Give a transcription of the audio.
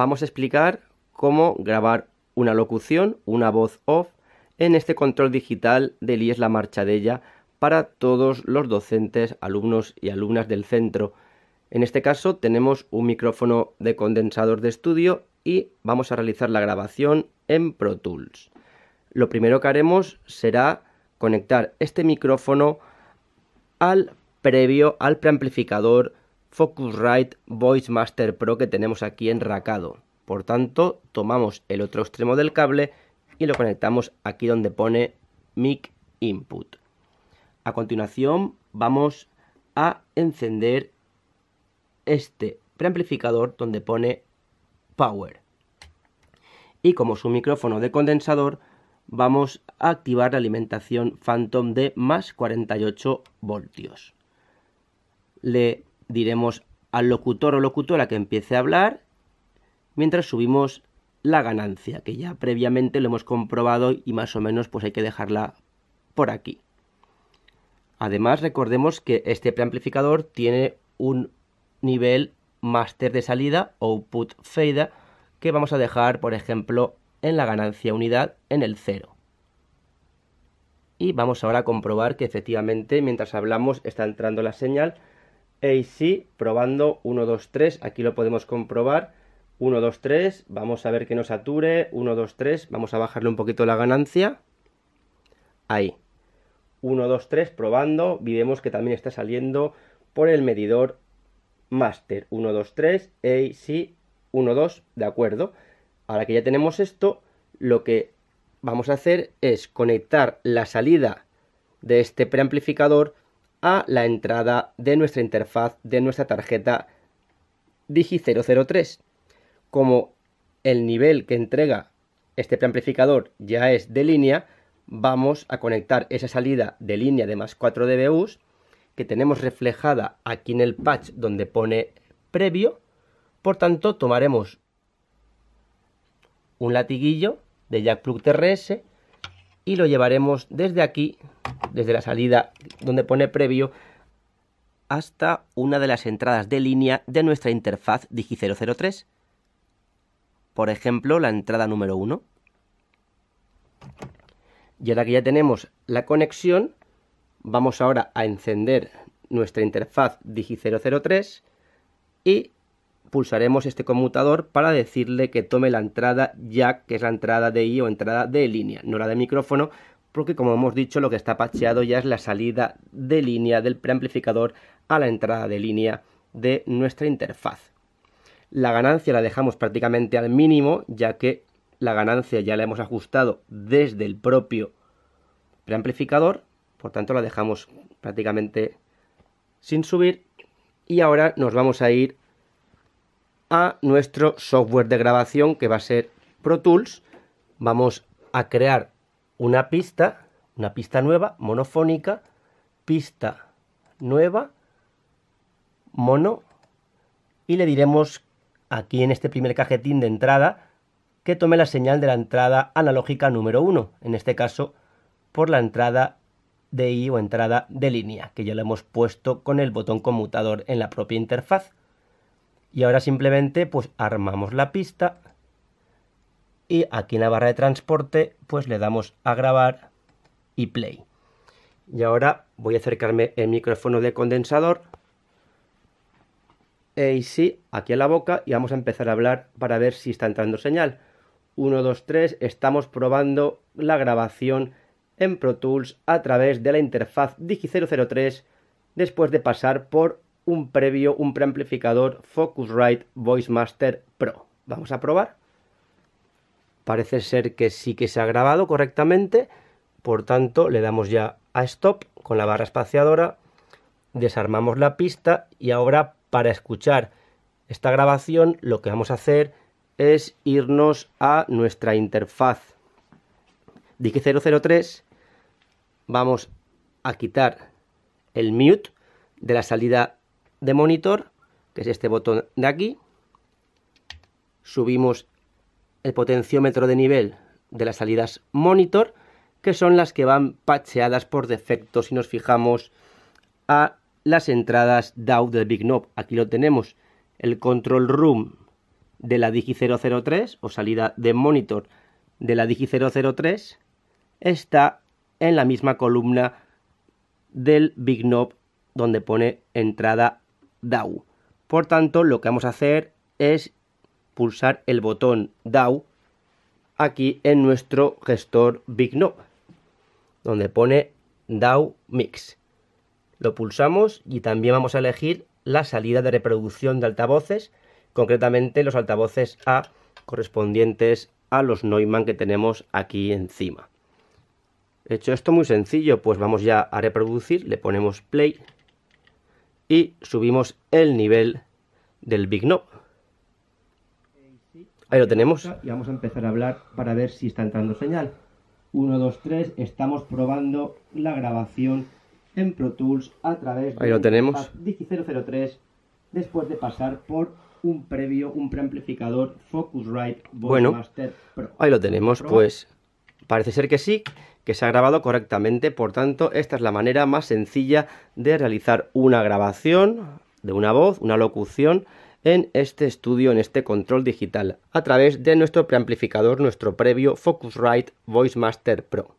vamos a explicar cómo grabar una locución, una voz off, en este control digital del IES La Marchadella para todos los docentes, alumnos y alumnas del centro. En este caso tenemos un micrófono de condensador de estudio y vamos a realizar la grabación en Pro Tools. Lo primero que haremos será conectar este micrófono al previo, al preamplificador Focusrite Voice Master Pro que tenemos aquí enracado. Por tanto, tomamos el otro extremo del cable y lo conectamos aquí donde pone mic input. A continuación vamos a encender este preamplificador donde pone power. Y como es un micrófono de condensador, vamos a activar la alimentación Phantom de más 48 voltios. Le diremos al locutor o locutora que empiece a hablar mientras subimos la ganancia, que ya previamente lo hemos comprobado y más o menos pues hay que dejarla por aquí. Además recordemos que este preamplificador tiene un nivel máster de salida, output fader, que vamos a dejar por ejemplo en la ganancia unidad en el 0. Y vamos ahora a comprobar que efectivamente mientras hablamos está entrando la señal AC probando 1, 2, 3. Aquí lo podemos comprobar. 1, 2, 3. Vamos a ver que no sature. 1, 2, 3. Vamos a bajarle un poquito la ganancia. Ahí. 1, 2, 3 probando. vemos que también está saliendo por el medidor master. 1, 2, 3. AC 1, 2. De acuerdo. Ahora que ya tenemos esto, lo que vamos a hacer es conectar la salida de este preamplificador a la entrada de nuestra interfaz de nuestra tarjeta Digi003. Como el nivel que entrega este preamplificador ya es de línea, vamos a conectar esa salida de línea de más 4 dBUs que tenemos reflejada aquí en el patch donde pone previo. Por tanto, tomaremos un latiguillo de jack plug TRS y lo llevaremos desde aquí desde la salida donde pone previo hasta una de las entradas de línea de nuestra interfaz Digi003. Por ejemplo, la entrada número 1. Y ahora que ya tenemos la conexión, vamos ahora a encender nuestra interfaz Digi003 y pulsaremos este conmutador para decirle que tome la entrada ya que es la entrada de I o entrada de línea, no la de micrófono, porque como hemos dicho lo que está pacheado ya es la salida de línea del preamplificador a la entrada de línea de nuestra interfaz. La ganancia la dejamos prácticamente al mínimo ya que la ganancia ya la hemos ajustado desde el propio preamplificador, por tanto la dejamos prácticamente sin subir y ahora nos vamos a ir a nuestro software de grabación que va a ser Pro Tools. Vamos a crear una pista, una pista nueva, monofónica, pista nueva, mono, y le diremos aquí en este primer cajetín de entrada que tome la señal de la entrada analógica número 1, en este caso por la entrada de I o entrada de línea, que ya la hemos puesto con el botón conmutador en la propia interfaz. Y ahora simplemente pues armamos la pista y aquí en la barra de transporte pues le damos a grabar y play. Y ahora voy a acercarme el micrófono de condensador e y sí, aquí a la boca y vamos a empezar a hablar para ver si está entrando señal. 1, 2, 3, estamos probando la grabación en Pro Tools a través de la interfaz Digi003 después de pasar por un previo, un preamplificador Focusrite Voice Master Pro. Vamos a probar. Parece ser que sí que se ha grabado correctamente, por tanto le damos ya a stop con la barra espaciadora, desarmamos la pista y ahora para escuchar esta grabación lo que vamos a hacer es irnos a nuestra interfaz DIC003, vamos a quitar el mute de la salida de monitor, que es este botón de aquí, subimos el potenciómetro de nivel de las salidas monitor, que son las que van pacheadas por defecto si nos fijamos a las entradas DAW del Big Knob. Aquí lo tenemos, el control room de la Digi003 o salida de monitor de la Digi003 está en la misma columna del Big Knob donde pone entrada DAW. Por tanto, lo que vamos a hacer es pulsar el botón DAO aquí en nuestro gestor BigNob, donde pone DAO Mix. Lo pulsamos y también vamos a elegir la salida de reproducción de altavoces, concretamente los altavoces A correspondientes a los Neumann que tenemos aquí encima. Hecho esto muy sencillo, pues vamos ya a reproducir, le ponemos play y subimos el nivel del Big Ahí lo tenemos. Y vamos a empezar a hablar para ver si está entrando señal. 1, 2, 3, estamos probando la grabación en Pro Tools a través de Ahí lo tenemos. después de pasar por un previo, un preamplificador Focusrite bueno, Ahí lo tenemos, pues parece ser que sí, que se ha grabado correctamente, por tanto, esta es la manera más sencilla de realizar una grabación de una voz, una locución en este estudio, en este control digital, a través de nuestro preamplificador, nuestro previo Focusrite Voice Master Pro.